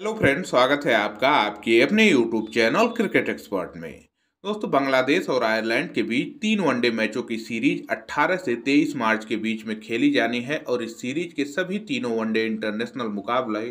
hello friend स्वागत है आपका आपके अपने यूट्यूब चैनल क्रिकेट एक्सपर्ट में दोस्तों बांग्लादेश और आयरलैंड के बीच तीन वनडे मैचों की सीरीज 18 से 23 मार्च के बीच में खेली जानी है और इस सीरीज के सभी तीनों वनडे इंटरनेशनल मुकाबले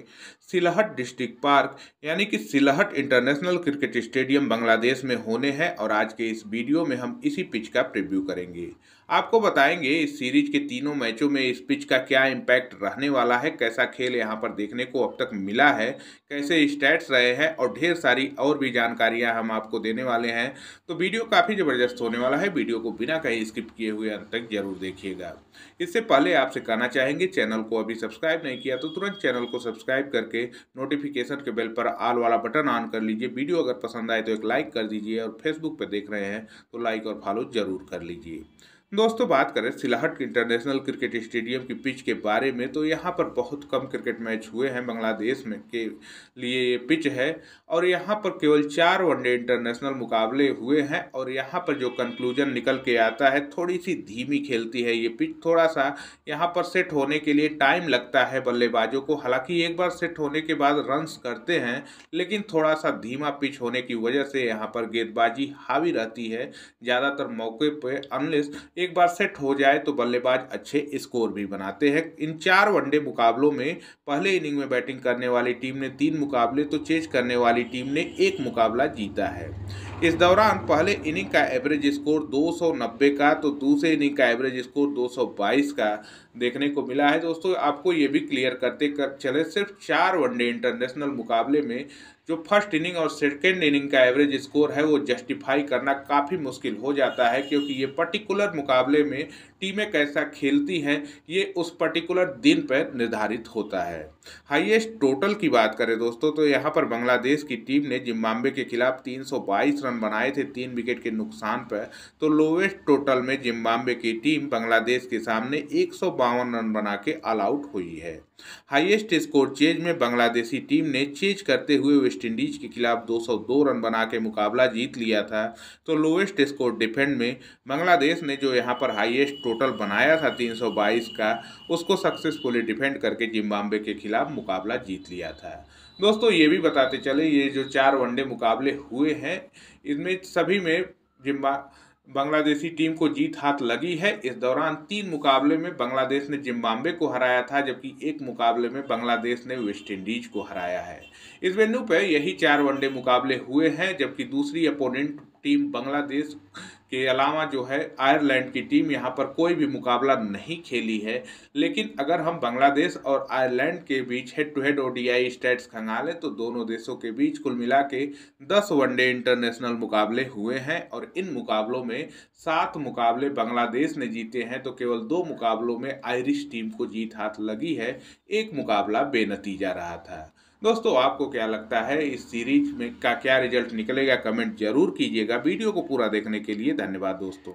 सिलहट डिस्ट्रिक्ट पार्क यानी कि Sylhet international cricket stadium Bangladesh में होने हैं और आज के इस वीडियो में हम इसी पिच का प्रिव्यू करेंगे आपको बताएंगे इस सीरीज के तीनों मैचों में इस पिच का क्या इम्पैक्ट रहने वाला है कैसा खेल यहाँ पर देखने को अब तक मिला है कैसे स्टैट्स रहे हैं और ढेर सारी और भी जानकारियाँ हम आपको देने वाले हैं तो वीडियो काफ़ी ज़बरदस्त होने वाला है वीडियो को बिना कहीं स्किप किए हुए अंत तक जरूर देखिएगा इससे पहले आपसे कहना चाहेंगे चैनल को अभी सब्सक्राइब नहीं किया तो तुरंत चैनल को सब्सक्राइब करके नोटिफिकेशन के बेल पर आल वाला बटन ऑन कर लीजिए वीडियो अगर पसंद आए तो एक लाइक कर दीजिए और फेसबुक पर देख रहे हैं तो लाइक और फॉलो ज़रूर कर लीजिए दोस्तों बात करें सिलाहट इंटरनेशनल क्रिकेट स्टेडियम की पिच के बारे में तो यहाँ पर बहुत कम क्रिकेट मैच हुए हैं बांग्लादेश में के लिए ये पिच है और यहाँ पर केवल चार वनडे इंटरनेशनल मुकाबले हुए हैं और यहाँ पर जो कंक्लूजन निकल के आता है थोड़ी सी धीमी खेलती है ये पिच थोड़ा सा यहाँ पर सेट होने के लिए टाइम लगता है बल्लेबाजों को हालाँकि एक बार सेट होने के बाद रन्स करते हैं लेकिन थोड़ा सा धीमा पिच होने की वजह से यहाँ पर गेंदबाजी हावी रहती है ज़्यादातर मौके पर अनलेस एक बार सेट हो जाए तो बल्लेबाज अच्छे स्कोर भी बनाते हैं इन चार वनडे मुकाबलों में पहले इनिंग में बैटिंग करने वाली टीम ने तीन मुकाबले तो चेज करने वाली टीम ने एक मुकाबला जीता है इस दौरान पहले इनिंग का एवरेज स्कोर 290 का तो दूसरे इनिंग का एवरेज स्कोर 222 का देखने को मिला है दोस्तों आपको ये भी क्लियर करते कर चले सिर्फ चार वनडे इंटरनेशनल मुकाबले में जो फर्स्ट इनिंग और सेकेंड इनिंग का एवरेज स्कोर है वो जस्टिफाई करना काफ़ी मुश्किल हो जाता है क्योंकि ये पर्टिकुलर मुकाबले में टीमें कैसा खेलती हैं ये उस पर्टिकुलर दिन पर निर्धारित होता है हाईएस्ट टोटल की बात करें दोस्तों तो यहाँ पर बांग्लादेश की टीम ने जिम्बाब्वे के खिलाफ 322 रन बनाए थे तीन विकेट के नुकसान पर तो लोवेस्ट टोटल में जिम्बाब्वे की टीम बांग्लादेश के सामने एक बावन रन बना के ऑल आउट हुई है हाईएस्ट स्कोर चेज में बांग्लादेशी टीम ने चेज करते हुए वेस्टइंडीज के खिलाफ 202 रन बना के मुकाबला जीत लिया था तो लोएस्ट स्कोर डिफेंड में बांग्लादेश ने जो यहां पर हाईएस्ट टोटल बनाया था 322 का उसको सक्सेसफुली डिफेंड करके जिम्बाब्वे के खिलाफ मुकाबला जीत लिया था दोस्तों ये भी बताते चले ये जो चार वनडे मुकाबले हुए हैं इनमें सभी में जिम्बा बांग्लादेशी टीम को जीत हाथ लगी है इस दौरान तीन मुकाबले में बांग्लादेश ने जिम्बाब्वे को हराया था जबकि एक मुकाबले में बांग्लादेश ने वेस्टइंडीज को हराया है इस वेन्यू पर यही चार वनडे मुकाबले हुए हैं जबकि दूसरी अपोनेंट टीम बांग्लादेश के अलावा जो है आयरलैंड की टीम यहाँ पर कोई भी मुकाबला नहीं खेली है लेकिन अगर हम बांग्लादेश और आयरलैंड के बीच head to head ODI stats खंगालें तो दोनों देशों के बीच कुल मिला के दस वनडे इंटरनेशनल मुकाबले हुए हैं और इन मुकाबलों में सात मुकाबले बांग्लादेश ने जीते हैं तो केवल दो मुकाबलों में आयरिश टीम को जीत हाथ लगी है एक मुकाबला बेनतीजा रहा था दोस्तों आपको क्या लगता है इस सीरीज में का क्या रिजल्ट निकलेगा कमेंट जरूर कीजिएगा वीडियो को पूरा देखने के लिए धन्यवाद दोस्तों